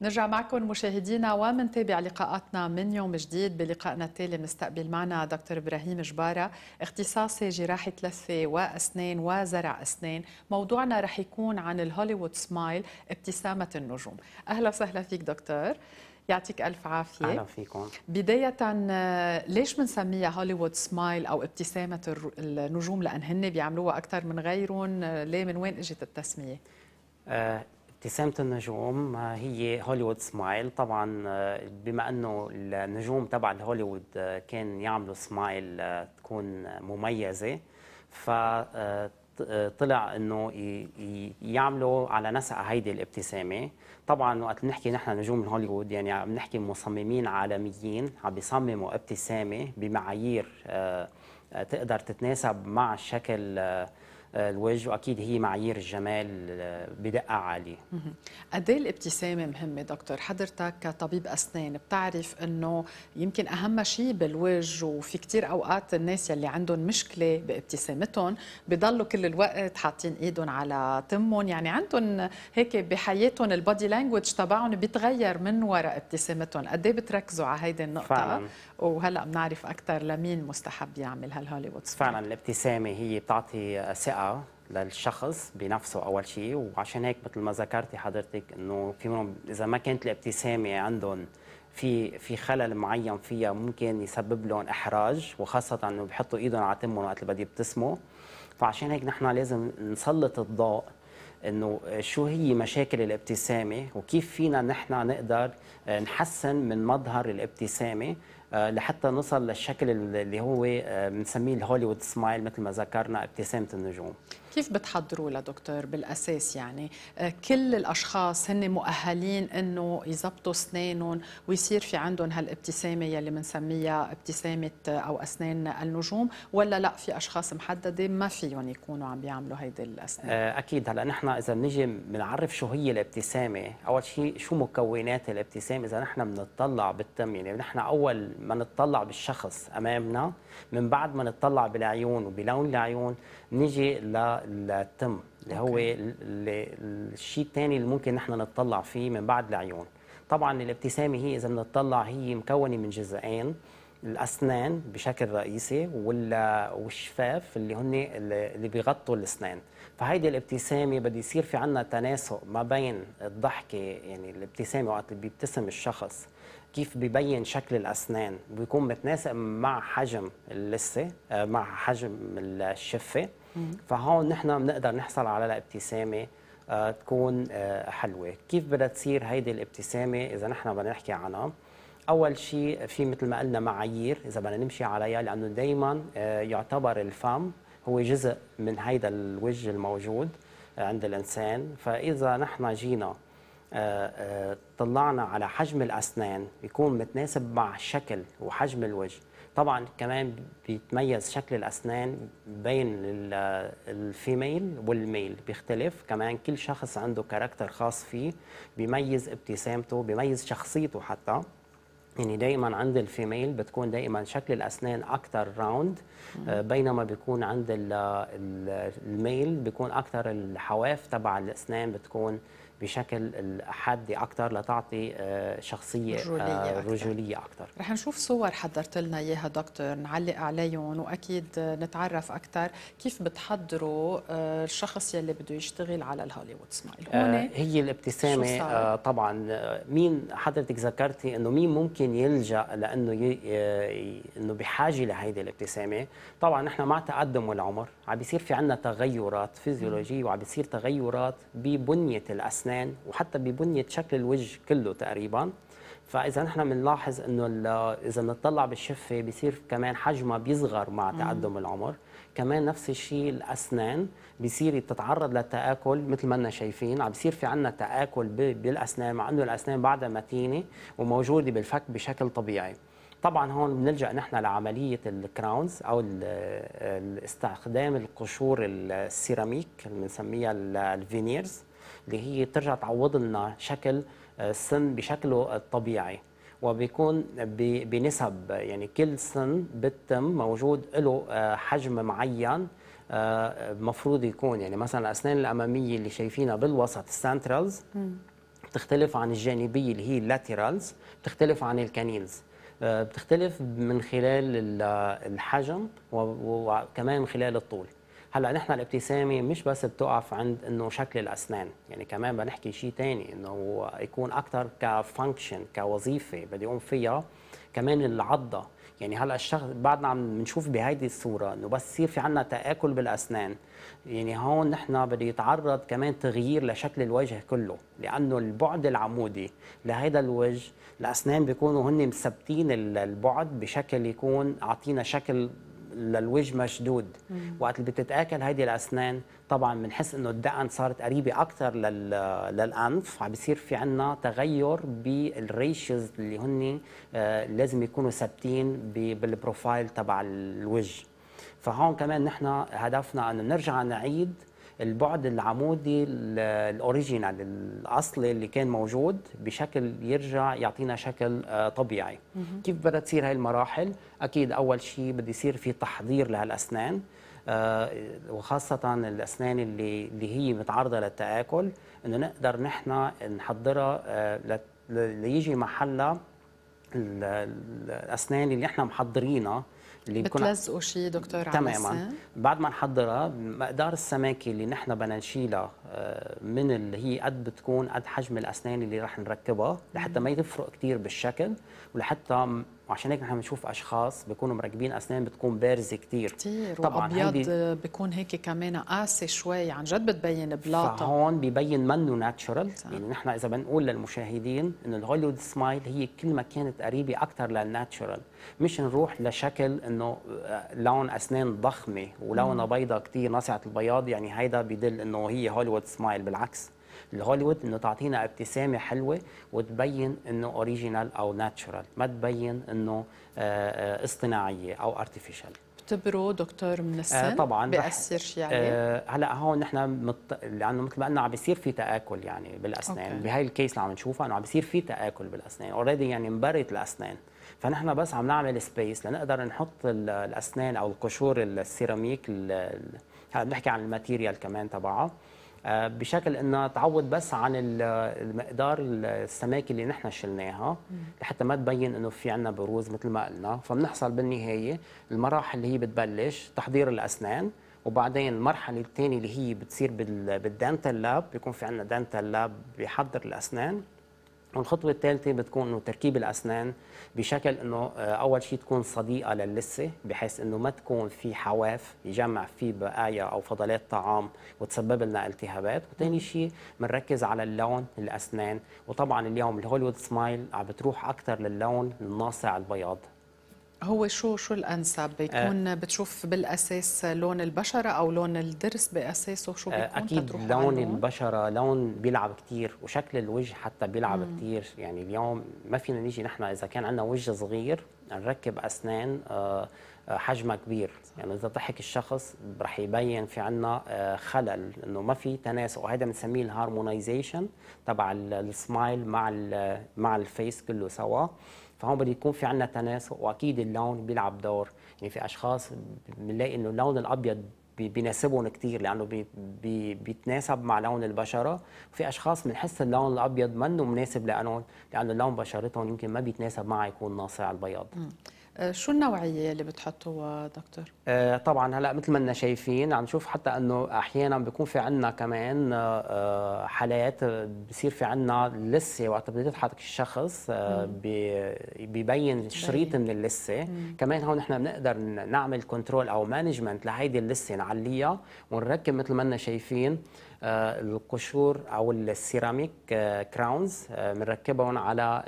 نرجع معكم مشاهدينا ومنتابع لقاءاتنا من يوم جديد بلقائنا التالي مستقبل معنا دكتور ابراهيم جباره اختصاصي جراحه لثه واسنان وزرع اسنان موضوعنا رح يكون عن الهوليوود سمايل ابتسامه النجوم اهلا وسهلا فيك دكتور يعطيك ألف عافية أهلا فيكم بداية آه، ليش بنسميها هوليوود سمايل أو ابتسامة النجوم لأن هن بيعملوها أكثر من غيرهم آه، ليه من وين إجت التسمية؟ آه، ابتسامة النجوم هي هوليوود سمايل طبعا بما انه النجوم تبع الهوليوود كان يعملوا سمايل تكون مميزة ف طلع انه يعملوا على نسق هيدي الابتسامه طبعا وقت نحكي نحن نجوم هوليوود يعني عم نحكي مصممين عالميين عم بيصمموا ابتسامه بمعايير آه، آه، تقدر تتناسب مع الشكل آه، آه، الوجه واكيد هي معايير الجمال آه، بدقه عاليه. قد ايه الابتسامه مهمه دكتور؟ حضرتك كطبيب اسنان بتعرف انه يمكن اهم شيء بالوجه وفي كثير اوقات الناس يلي عندهم مشكله بابتسامتهم بضلوا كل الوقت حاطين ايدهم على تمهم يعني عندهم هيك بحياتهم البادي لانجوج تبعهم بيتغير من وراء ابتسامتهم، قد ايه بتركزوا على هيدي النقطه؟ فعلا. وهلا بنعرف اكثر لمين مستحب يعمل هالهوليوود فعلا الابتسامه هي بتعطي ثقه الصحه للشخص بنفسه اول شيء وعشان هيك مثل ما ذكرتي حضرتك انه في منهم اذا ما كانت الابتسامه عندهم في في خلل معين فيها ممكن يسبب لهم احراج وخاصه انه بحطوا ايدهم على تمهم وقت اللي بده يبتسموا فعشان هيك نحن لازم نسلط الضوء انه شو هي مشاكل الابتسامه وكيف فينا نحن نقدر نحسن من مظهر الابتسامه آه، لحتى نصل للشكل اللي هو آه، بنسميه الهوليوود سمايل مثل ما ذكرنا ابتسامه النجوم كيف بتحضروا لدكتور بالاساس يعني آه، كل الاشخاص هن مؤهلين انه يظبطوا اسنانهم ويصير في عندهم هالابتسامه يلي بنسميها ابتسامه آه، او اسنان النجوم ولا لا في اشخاص محدده ما فيهم يكونوا عم بيعملوا هيدي الاسنان آه، اكيد هلا نحن اذا بنيجي بنعرف شو هي الابتسامه اول شيء شو مكونات الابتسامه اذا نحن بنطلع بالتم يعني نحن اول ما نطلع بالشخص امامنا من بعد ما نطلع بالعيون وبلون العيون نيجي ل التم اللي هو الشيء الثاني اللي ممكن نحن نتطلع فيه من بعد العيون طبعا الابتسامه هي اذا بنطلع هي مكونه من جزئين الاسنان بشكل رئيسي ولا والشفاف اللي هن اللي بيغطوا الاسنان فهيدي الابتسامه بده يصير في عندنا تناسق ما بين الضحكه يعني الابتسامه وقت اللي بيبتسم الشخص كيف ببين شكل الاسنان بيكون متناسق مع حجم اللثه آه، مع حجم الشفه فهون نحن بنقدر نحصل على ابتسامه آه، تكون آه، حلوه كيف بدها تصير هيدي الابتسامه اذا نحن بدنا نحكي عنها اول شيء في مثل ما قلنا معايير اذا بدنا نمشي عليها لانه دائما آه، يعتبر الفم هو جزء من هيدا الوجه الموجود عند الانسان فاذا نحن جينا طلعنا على حجم الاسنان بيكون متناسب مع شكل وحجم الوجه طبعا كمان بيتميز شكل الاسنان بين الفيميل والميل بيختلف كمان كل شخص عنده كاركتر خاص فيه بيميز ابتسامته بيميز شخصيته حتى يعني دائما عند الفيميل بتكون دائما شكل الاسنان اكثر راوند آه، بينما بيكون عند الميل بيكون اكثر الحواف تبع الاسنان بتكون بشكل حادي اكثر لتعطي آه، شخصيه آه، رجوليه, رجولية اكثر رح نشوف صور حضرت لنا اياها دكتور نعلق عليهم واكيد نتعرف اكثر كيف بتحضروا آه، الشخص يلي بده يشتغل على الهوليوود سمايل هون هي الابتسامه طبعا مين حضرتك ذكرتي انه مين ممكن يلجا لانه ي... انه بحاجه لهيدي الابتسامه طبعا نحن مع تقدم العمر عم بيصير في عندنا تغيرات فيزيولوجيه وعم بيصير تغيرات ببنيه الاسنان الاسنان وحتى ببنيه شكل الوجه كله تقريبا فاذا نحن بنلاحظ انه اذا بنطلع بالشفه بصير كمان حجمها بيصغر مع تقدم العمر كمان نفس الشيء الاسنان بصير تتعرض للتاكل مثل ما شايفين عم بصير في عندنا تاكل بالاسنان مع انه الاسنان بعدها متينه وموجوده بالفك بشكل طبيعي طبعا هون بنلجا نحن لعمليه الكراونز او استخدام القشور السيراميك اللي بنسميها الفينيرز اللي هي ترجع تعوض لنا شكل آه، السن بشكله الطبيعي وبيكون بنسب يعني كل سن بتم موجود له آه، حجم معين آه، مفروض يكون يعني مثلا الاسنان الاماميه اللي شايفينها بالوسط السنترالز بتختلف عن الجانبيه اللي هي اللاترالز بتختلف عن الكانيلز بتختلف من خلال الحجم وكمان من خلال الطول هلا نحن الابتسامه مش بس بتقف عند انه شكل الاسنان يعني كمان بنحكي شيء ثاني انه يكون اكثر كفانكشن كوظيفه بدي اقوم فيها كمان العضه يعني هلا الشخص بعدنا عم نشوف بهيدي الصوره انه بس يصير في عندنا تاكل بالاسنان يعني هون نحن بده يتعرض كمان تغيير لشكل الوجه كله لانه البعد العمودي لهيدا الوجه الاسنان بيكونوا هن مثبتين البعد بشكل يكون عاطينا شكل للوجه مشدود وقت اللي بتتاكل هيدي الاسنان طبعا بنحس انه الدقن صارت قريبه اكثر للانف عم بيصير في عندنا تغير بالريشز اللي هن آه، لازم يكونوا ثابتين بالبروفايل تبع الوجه فهون كمان نحن هدفنا انه نرجع نعيد البعد العمودي الاوريجينال الاصل اللي كان موجود بشكل يرجع يعطينا شكل آه، طبيعي كيف بدها تصير هاي المراحل اكيد اول شيء بده يصير في تحضير لهالاسنان آه، وخاصة الأسنان اللي اللي هي متعرضة للتآكل إنه نقدر نحن نحضرها آه، ليجي محلها الأسنان اللي احنا محضرينها اللي بتكون بتلزقوا شيء دكتور تماما بعد ما نحضرها آه، مقدار السماكه اللي نحن بدنا نشيلها آه، من اللي هي قد بتكون قد حجم الاسنان اللي رح نركبها لحتى ما يفرق كثير بالشكل ولحتى وعشان هيك نحن بنشوف اشخاص بيكونوا مركبين اسنان بتكون بارزه كتير كثير طبعا ابيض بيكون هيك كمان قاسي شوي عن جد بتبين بلاطه فهون ببين منه ناتشرال يعني نحن اذا بنقول للمشاهدين انه الهوليوود سمايل هي كل ما كانت قريبه اكثر للناتشرال مش نروح لشكل انه آه، لون اسنان ضخمه ولونها بيضاء كثير ناصعه البياض يعني هيدا بدل انه هي هوليوود سمايل بالعكس الهوليوود انه تعطينا ابتسامه حلوه وتبين انه اوريجينال او ناتشورال ما تبين انه آه، آه، اصطناعيه او ارتفيشال بتبروا دكتور من آه، السن آه طبعا بيأثر شيء يعني آه هلا هون نحن مت... لانه مثل ما قلنا عم بيصير في تاكل يعني بالاسنان بهي الكيس اللي عم نشوفها انه عم بيصير في تاكل بالاسنان اوريدي يعني انبرت الاسنان فنحن بس عم نعمل سبيس لنقدر نحط الاسنان او القشور السيراميك هلا بنحكي عن الماتيريال كمان تبعها آه، بشكل انها تعوض بس عن المقدار السماكه اللي نحن شلناها لحتى ما تبين انه في عندنا بروز مثل ما قلنا فبنحصل بالنهايه المراحل اللي هي بتبلش تحضير الاسنان وبعدين المرحله الثانيه اللي هي بتصير بالدنتال لاب بيكون في عندنا دنتال لاب بيحضر الاسنان والخطوة الثالثة بتكون انه تركيب الاسنان بشكل انه آه، اول شيء تكون صديقة للثة بحيث انه ما تكون في حواف يجمع في بقايا او فضلات طعام وتسبب لنا التهابات، وثاني شيء بنركز على اللون الاسنان، وطبعا اليوم الهوليوود سمايل عم بتروح اكثر للون الناصع البياض هو شو شو الانسب بيكون آه بتشوف بالاساس لون البشره او لون الضرس باساسه شو آه، بيكون اكيد لون البشره لون بيلعب كثير وشكل الوجه حتى بيلعب كثير يعني اليوم ما فينا نيجي نحن اذا كان عندنا وجه صغير نركب اسنان آه, آه، حجمها كبير يعني اذا ضحك الشخص رح يبين في عندنا آه، خلل انه ما في تناسق وهذا بنسميه الهارمونايزيشن تبع السمايل مع مع الفيس كله سوا فهون بده يكون في عندنا تناسق واكيد اللون بيلعب دور يعني في اشخاص بنلاقي انه اللون الابيض بيناسبهم كثير لانه بي بي بيتناسب مع لون البشره وفي اشخاص بنحس اللون الابيض منه مناسب لانهم لانه لون بشرتهم يمكن ما بيتناسب معها يكون ناصع البياض آه، شو النوعيه اللي بتحطوها دكتور؟ آه، طبعا هلا مثل ما اننا شايفين عم نشوف حتى انه احيانا بيكون في عندنا كمان آه، حالات بصير في عندنا لسه وقت بده يضحك الشخص ببين شريط من اللسه كمان هون نحن بنقدر نعمل كنترول او مانجمنت لهيدي اللسه نعليها ونركب مثل ما اننا شايفين القشور او السيراميك كراونز بنركبهم على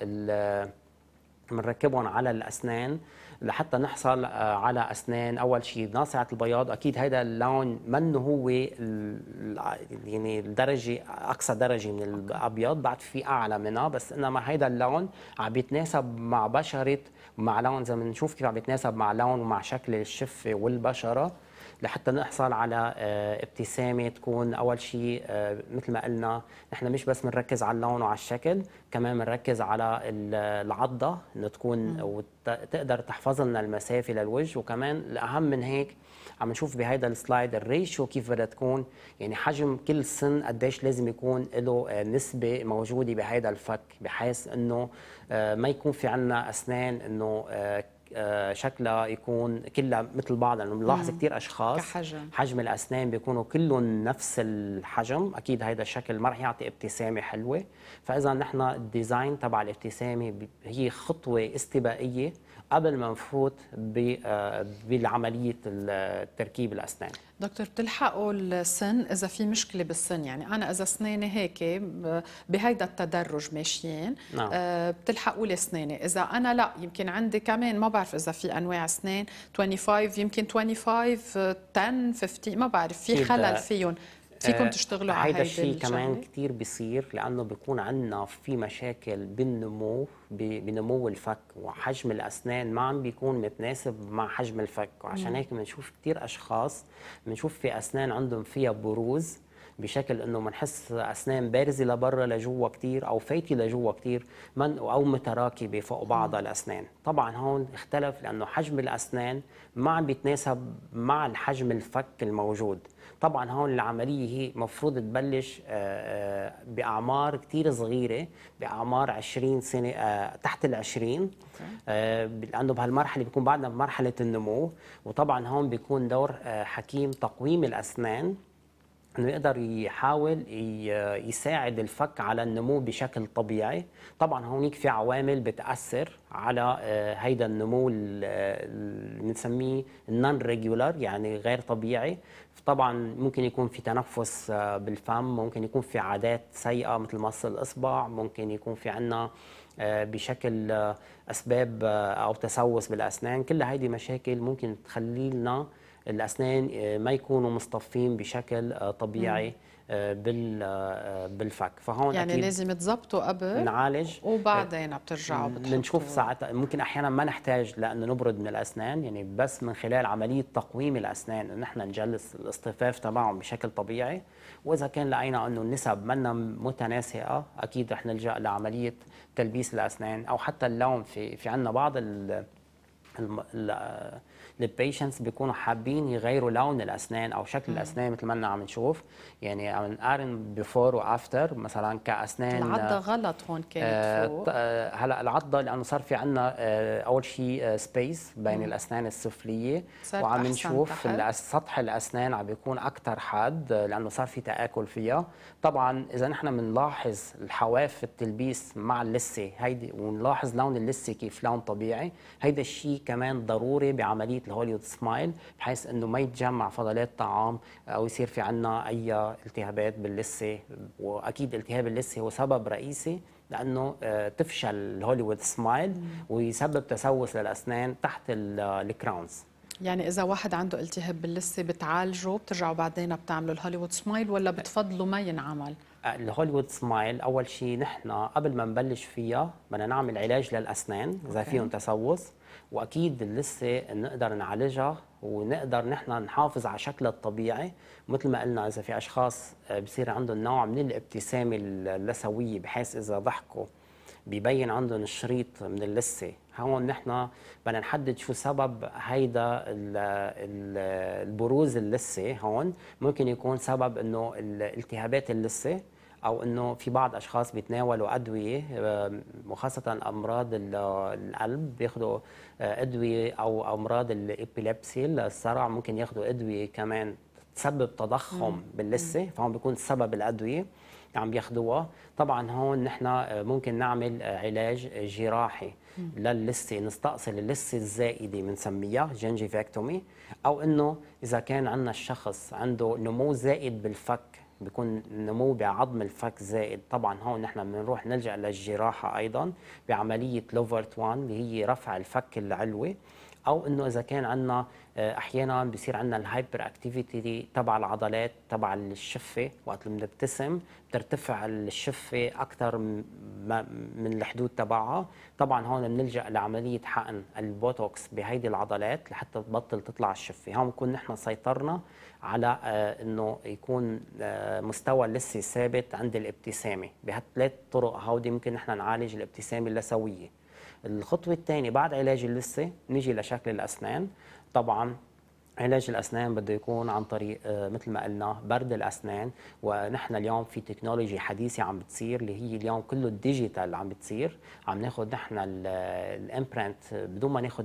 بنركبهم على الاسنان لحتى نحصل آه، على اسنان اول شيء ناصعه البياض اكيد هذا اللون منه هو يعني الدرجه اقصى درجه من الابيض بعد في اعلى منها بس انما هذا اللون عم بيتناسب مع بشره مع لون زي ما بنشوف كيف عم بيتناسب مع لون ومع شكل الشفه والبشره لحتى نحصل على آه، ابتسامه تكون اول شيء آه، مثل ما قلنا نحن مش بس بنركز على اللون وعلى الشكل كمان بنركز على العضه انه تكون وتقدر تحفظ لنا المسافه للوجه وكمان الاهم من هيك عم نشوف بهيدا السلايد الريشو كيف بدها تكون يعني حجم كل سن قديش لازم يكون له آه، نسبه موجوده بهيدا الفك بحيث انه ما يكون في عندنا اسنان انه آه، شكلها يكون كلها مثل بعض لانه بنلاحظ كثير اشخاص كحجم. حجم الاسنان بيكونوا كلهم نفس الحجم اكيد هذا الشكل ما رح يعطي ابتسامه حلوه فاذا نحن الديزاين تبع الابتسامه هي خطوه استباقيه قبل ما نفوت آه، بالعمليه تركيب الاسنان دكتور بتلحقوا السن اذا في مشكله بالسن يعني انا اذا اسناني هيك بهيدا التدرج ماشيين نعم. آه، بتلحقوا لي اسناني اذا انا لا يمكن عندي كمان ما بعرف اذا في انواع اسنان 25 يمكن 25 10 15 ما بعرف في خلل آه، فيهم فيكم آه، تشتغلوا على هيدا الشيء كمان كثير بيصير لانه بيكون عندنا في مشاكل بالنمو بنمو الفك وحجم الاسنان ما عم بيكون متناسب مع حجم الفك وعشان هيك بنشوف كثير اشخاص بنشوف في اسنان عندهم فيها بروز بشكل انه بنحس اسنان بارزه لبرا لجوا كثير او فايته لجوا كثير من او متراكبه فوق بعضها الاسنان طبعا هون اختلف لانه حجم الاسنان ما عم بيتناسب مع الحجم الفك الموجود طبعا هون العمليه هي مفروض تبلش آه، آه، باعمار كثير صغيره باعمار 20 سنه آه، تحت ال 20 لانه بهالمرحله بيكون بعدنا بمرحله النمو وطبعا هون بيكون دور حكيم تقويم الاسنان انه يقدر يحاول يساعد الفك على النمو بشكل طبيعي طبعا هونيك في عوامل بتاثر على آه، هيدا النمو اللي بنسميه النون ريجولار يعني غير طبيعي طبعا ممكن يكون في تنفس آه، بالفم ممكن يكون في عادات سيئه مثل مص الاصبع ممكن يكون في عندنا آه، بشكل اسباب او تسوس بالاسنان كل هيدي مشاكل ممكن تخلي لنا الاسنان آه، ما يكونوا مصطفين بشكل آه، طبيعي آه، بال بالفك فهون يعني أكيد لازم تظبطوا قبل نعالج وبعدين بترجعوا بنشوف ساعتها ممكن احيانا ما نحتاج لانه نبرد من الاسنان يعني بس من خلال عمليه تقويم الاسنان ان احنا نجلس الاصطفاف تبعهم بشكل طبيعي واذا كان لقينا انه النسب منا متناسقه اكيد رح نلجا لعمليه تلبيس الاسنان او حتى اللون في في عندنا بعض ال البيشنتس بيكونوا حابين يغيروا لون الاسنان او شكل مم. الاسنان مثل ما لنا عم نشوف يعني عم نقارن بيفور وافتر مثلا كاسنان العضه آه، غلط هون كانت آه،, آه هلا العضه لانه صار في عندنا آه اول شيء سبيس آه، بين مم. الاسنان السفليه وعم نشوف سطح الاسنان عم بيكون اكثر حاد لانه صار في تاكل فيها طبعا اذا نحن بنلاحظ الحواف التلبيس مع اللثه هيدي ونلاحظ لون اللثه كيف لون طبيعي هيدا الشيء كمان ضروري بعمليه الهوليود سمايل بحيث انه ما يتجمع فضلات طعام او يصير في عنا اي التهابات باللثه واكيد التهاب اللثه هو سبب رئيسي لانه آه، تفشل الهوليوود سمايل ويسبب تسوس للاسنان تحت الكراونز يعني اذا واحد عنده التهاب باللثه بتعالجه بترجعوا بعدين بتعملوا الهوليوود سمايل ولا بتفضلوا ما ينعمل آه، الهوليوود سمايل اول شيء نحن قبل ما نبلش فيها بدنا نعمل علاج للاسنان اذا فيهم تسوس واكيد اللثه نقدر نعالجها ونقدر نحن نحافظ على شكلها الطبيعي مثل ما قلنا اذا في اشخاص آه، بصير عندهم نوع من الابتسامه اللثويه بحيث اذا ضحكوا ببين عندهم الشريط من اللثه هون نحن بدنا نحدد شو سبب هيدا البروز اللثه هون ممكن يكون سبب انه الالتهابات اللثه او انه في بعض اشخاص بيتناولوا ادويه وخاصه امراض القلب بياخذوا آه، ادويه او امراض الابيليبسي الصرع ممكن ياخذوا ادويه كمان تسبب تضخم باللثه فهون بيكون سبب الادويه عم ياخذوها طبعا هون نحن آه، ممكن نعمل آه، علاج جراحي للسه نستأصل اللسه الزائده بنسميها جنجيفكتومي او انه اذا كان عندنا الشخص عنده نمو زائد بالفك بيكون نمو بعظم الفك زائد طبعا هون نحن بنروح نلجا للجراحه ايضا بعمليه لوفرت 1 اللي هي رفع الفك العلوي او انه اذا كان عندنا آه، احيانا بصير عندنا الهايبر اكتيفيتي تبع العضلات تبع الشفه وقت اللي بنبتسم بترتفع الشفه اكثر من الحدود تبعها طبعا هون بنلجا لعمليه حقن البوتوكس بهيدي العضلات لحتى تبطل تطلع الشفه هون بنكون نحن سيطرنا على آه، انه يكون آه، مستوى لسه ثابت عند الابتسامه بهالثلاث طرق هودي ممكن نحن نعالج الابتسامه اللثويه الخطوه الثانيه بعد علاج اللثه نيجي لشكل الاسنان طبعا علاج الاسنان بده يكون عن طريق آه، مثل ما قلنا برد الاسنان ونحن اليوم في تكنولوجي حديثه عم بتصير اللي هي اليوم كله الديجيتال عم بتصير عم ناخذ نحن آه، الامبرنت بدون ما ناخذ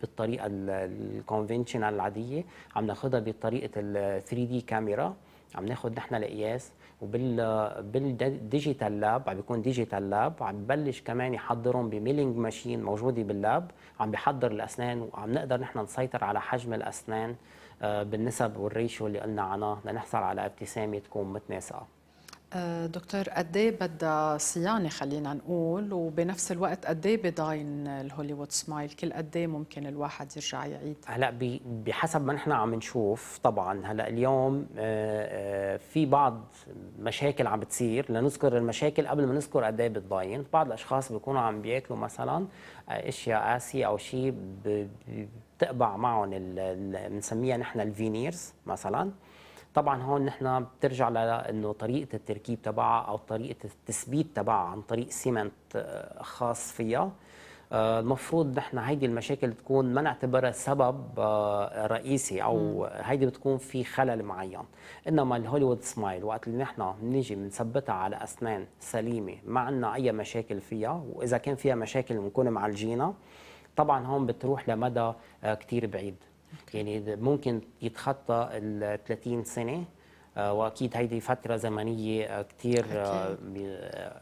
بالطريقه الكونفنشنال العاديه عم ناخذها بطريقه ال 3 آه، دي كاميرا عم ناخذ نحن القياس وبال بالديجيتال لاب عم بيكون ديجيتال لاب عم ببلش كمان يحضرهم بميلينج ماشين موجوده باللاب عم بيحضر الاسنان وعم نقدر نحن نسيطر على حجم الاسنان آه، بالنسب والريشو اللي قلنا عنها لنحصل على ابتسامه تكون متناسقه دكتور قد ايه بدها صيانه خلينا نقول وبنفس الوقت قد ايه بضاين الهوليوود سمايل كل قد ايه ممكن الواحد يرجع يعيد هلا بحسب ما نحن عم نشوف طبعا هلا اليوم آه، آه، في بعض مشاكل عم بتصير لنذكر المشاكل قبل ما نذكر قد ايه بتضاين بعض الاشخاص بيكونوا عم بياكلوا مثلا آه، اشياء قاسيه او شيء بتقبع معهم بنسميها نحن الفينيرز مثلا طبعا هون نحن بترجع لانه طريقه التركيب تبعها او طريقه التثبيت تبعها عن طريق سيمنت آه، خاص فيها آه، المفروض نحن هيدي المشاكل تكون ما نعتبرها سبب آه، رئيسي او هيدي بتكون في خلل معين انما الهوليوود سمايل وقت اللي نحن بنيجي بنثبتها على اسنان سليمه ما عندنا اي مشاكل فيها واذا كان فيها مشاكل بنكون معالجينها طبعا هون بتروح لمدى كثير بعيد يعني ممكن يتخطى ال 30 سنه آه، واكيد هيدي فتره زمنيه آه، كثير آه،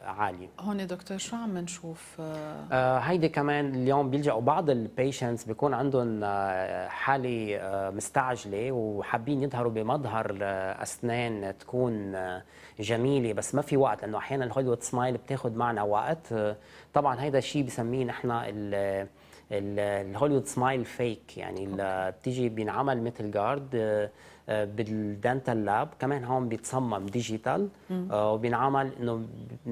عاليه هون دكتور شو عم نشوف هيدي كمان اليوم بيلجأوا بعض البيشنتس بيكون عندهم حاله مستعجله وحابين يظهروا بمظهر اسنان تكون جميله بس ما في وقت لانه احيانا الهوليوود سمايل بتاخذ معنا وقت طبعا هيدا الشيء بسميه نحن الهوليوود سمايل فيك يعني اللي بتيجي بينعمل مثل جارد بالدنتال لاب كمان هون بيتصمم ديجيتال آه، وبينعمل انه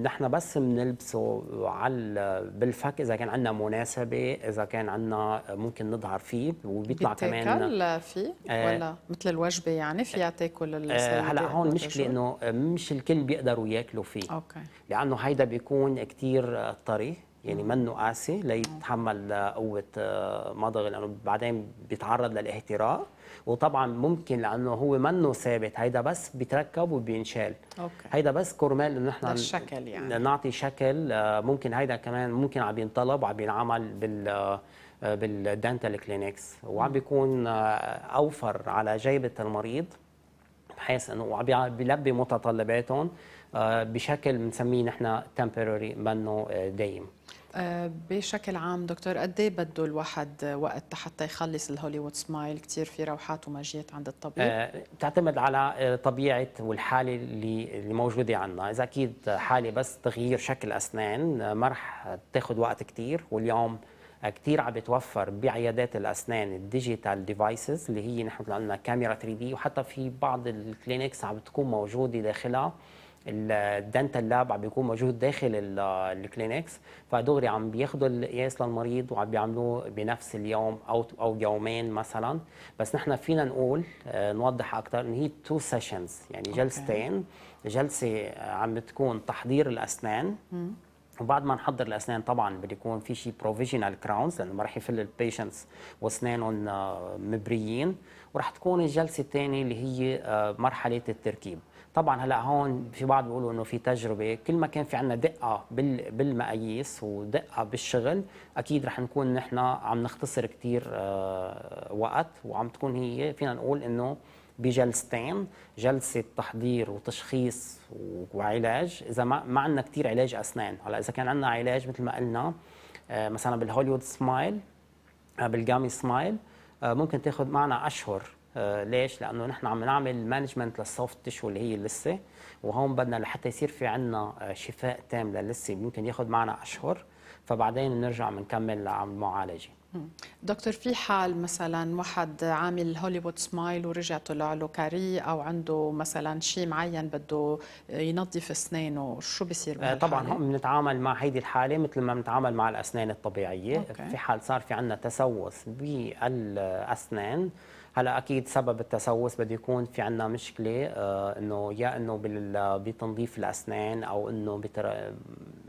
نحن بس بنلبسه على بالفك اذا كان عندنا مناسبه اذا كان عندنا ممكن نظهر فيه وبيطلع كمان فيه آه، ولا مثل الوجبه يعني فيها تاكل آه، هلا هون المشكله انه مش الكل بيقدروا ياكلوا فيه اوكي لانه هيدا بيكون كثير طري يعني منه قاسي ليتحمل قوة آه، مضغ لانه بعدين بيتعرض للاهتراق وطبعا ممكن لانه هو منه ثابت هيدا بس بيتركب وبينشال أوكي. هيدا بس كرمال انه نحن الشكل يعني. نعطي شكل آه، ممكن هيدا كمان ممكن عم ينطلب وعم ينعمل بال آه، بالدنتال كلينكس وعم بيكون اوفر على جيبه المريض بحيث انه وعم بيلبي متطلباتهم بشكل بنسميه نحن تمبرري منه دايم آه، بشكل عام دكتور قد ايه بده الواحد وقت حتى يخلص الهوليوود سمايل كثير في روحات ومجيات عند الطبيب أه بتعتمد على آه، طبيعه والحاله اللي اللي موجوده عندنا اذا اكيد حاله بس تغيير شكل اسنان آه، ما رح تاخذ وقت كثير واليوم كثير عم بتوفر بعيادات الاسنان الديجيتال ديفايسز اللي هي نحن قلنا كاميرا 3 دي وحتى في بعض الكلينكس عم بتكون موجوده داخلها الدنتال لاب عم بيكون موجود داخل الكلينكس فدغري عم بياخذوا القياس للمريض وعم بيعملوه بنفس اليوم او او يومين مثلا بس نحن فينا نقول آه، نوضح اكثر ان هي تو سيشنز يعني جلستين جلسه آه، عم بتكون تحضير الاسنان وبعد ما نحضر الاسنان طبعا بده يكون في شيء بروفيجنال كراونز لانه ما رح يفل البيشنتس واسنانهم آه، مبريين ورح تكون الجلسه الثانيه اللي هي مرحله التركيب طبعا هلا هون في بعض بيقولوا انه في تجربه كل ما كان في عندنا دقه بالمقاييس ودقه بالشغل اكيد رح نكون نحن عم نختصر كثير آه، وقت وعم تكون هي فينا نقول انه بجلستين جلسه تحضير وتشخيص وعلاج اذا ما ما عندنا كثير علاج اسنان هلا اذا كان عندنا علاج مثل ما قلنا آه، مثلا بالهوليوود سمايل آه، بالجامي سمايل ممكن تاخذ معنا اشهر آه، ليش؟ لانه نحن عم نعمل مانجمنت للسوفت تشو اللي هي اللثه وهون بدنا لحتى يصير في عندنا آه، شفاء تام للثه ممكن ياخذ معنا اشهر فبعدين بنرجع بنكمل المعالجه. دكتور في حال مثلا واحد عامل هوليوود سمايل ورجع طلع له كاري او عنده مثلا شيء معين بده ينظف اسنانه شو بصير آه، طبعا هون بنتعامل مع هيدي الحاله مثل ما بنتعامل مع الاسنان الطبيعيه أوكي. في حال صار في عندنا تسوس بالاسنان هلا اكيد سبب التسوس بده يكون في عندنا مشكله آه، انه يا انه بتنظيف الاسنان او انه بتر...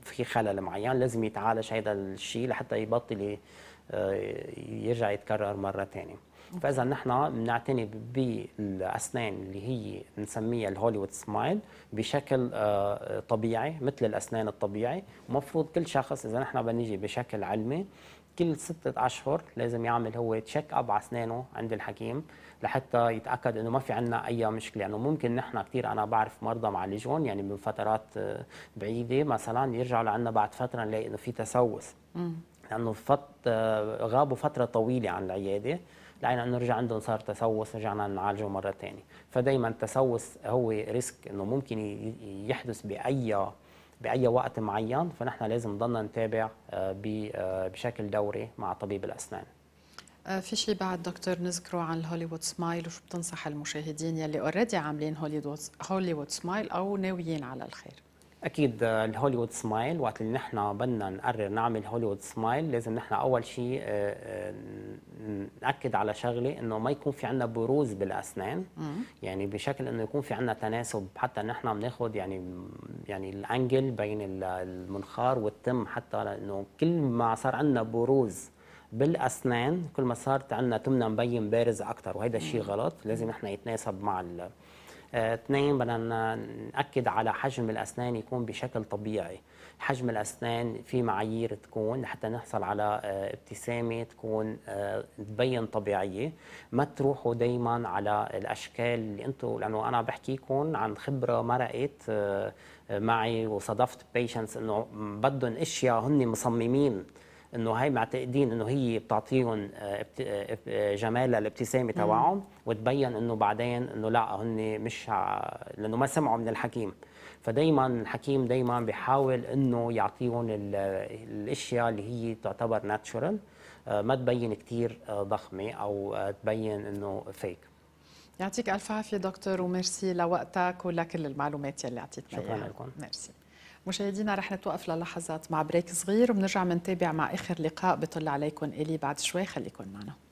في خلل معين لازم يتعالج هذا الشيء لحتى يبطل آه، يرجع يتكرر مره ثانيه فاذا نحن بنعتني بالاسنان اللي هي بنسميها الهوليوود سمايل بشكل آه، طبيعي مثل الاسنان الطبيعي المفروض كل شخص اذا نحن بنيجي بشكل علمي كل ستة أشهر لازم يعمل هو تشيك أب على أسنانه عند الحكيم لحتى يتأكد إنه ما في عندنا أي مشكلة لأنه يعني ممكن نحن كثير أنا بعرف مرضى معالجهم يعني من فترات آه، بعيدة مثلا يرجعوا لعنا بعد فترة نلاقي إنه في تسوس لأنه فت... آه، غابوا فترة طويلة عن العيادة لقينا انه رجع عندهم صار تسوس رجعنا نعالجه مره ثانيه فدائما التسوس هو ريسك انه ممكن يحدث باي باي وقت معين فنحن لازم نضلنا نتابع آه، آه، بشكل دوري مع طبيب الاسنان آه، في شيء بعد دكتور نذكره عن الهوليوود سمايل وشو بتنصح المشاهدين يلي اوريدي عاملين هوليوود هوليوود سمايل او ناويين على الخير اكيد آه، الهوليوود سمايل وقت اللي نحن بدنا نقرر نعمل هوليوود سمايل لازم نحن اول شيء آه، آه، ناكد على شغله انه ما يكون في عندنا بروز بالاسنان يعني بشكل انه يكون في عندنا تناسب حتى نحن بناخذ يعني يعني الانجل بين المنخار والتم حتى انه كل ما صار عندنا بروز بالاسنان كل ما صارت عندنا تمنا مبين بارز اكثر وهذا الشيء غلط لازم نحن يتناسب مع آه، اثنين بدنا ناكد على حجم الاسنان يكون بشكل طبيعي حجم الاسنان في معايير تكون لحتى نحصل على آه، ابتسامه تكون آه، تبين طبيعيه ما تروحوا دائما على الاشكال اللي انتم لانه انا بحكيكم عن خبره مرقت معي وصادفت بيشنتس انه بدهم اشياء هن مصممين انه هي معتقدين انه هي بتعطيهم آه، آه، آه، جمالها الابتسامه تبعهم وتبين انه بعدين انه لا هن مش لانه ما سمعوا من الحكيم فدائما الحكيم دائما بيحاول انه يعطيهم الاشياء اللي هي تعتبر ناتشورال ما تبين كثير ضخمه او تبين انه فيك يعطيك الف عافيه دكتور وميرسي لوقتك ولكل المعلومات يلي اعطيتنا شكرا لكم ميرسي مشاهدينا رح نتوقف للحظات مع بريك صغير وبنرجع منتابع مع اخر لقاء بطل عليكم الي بعد شوي خليكم معنا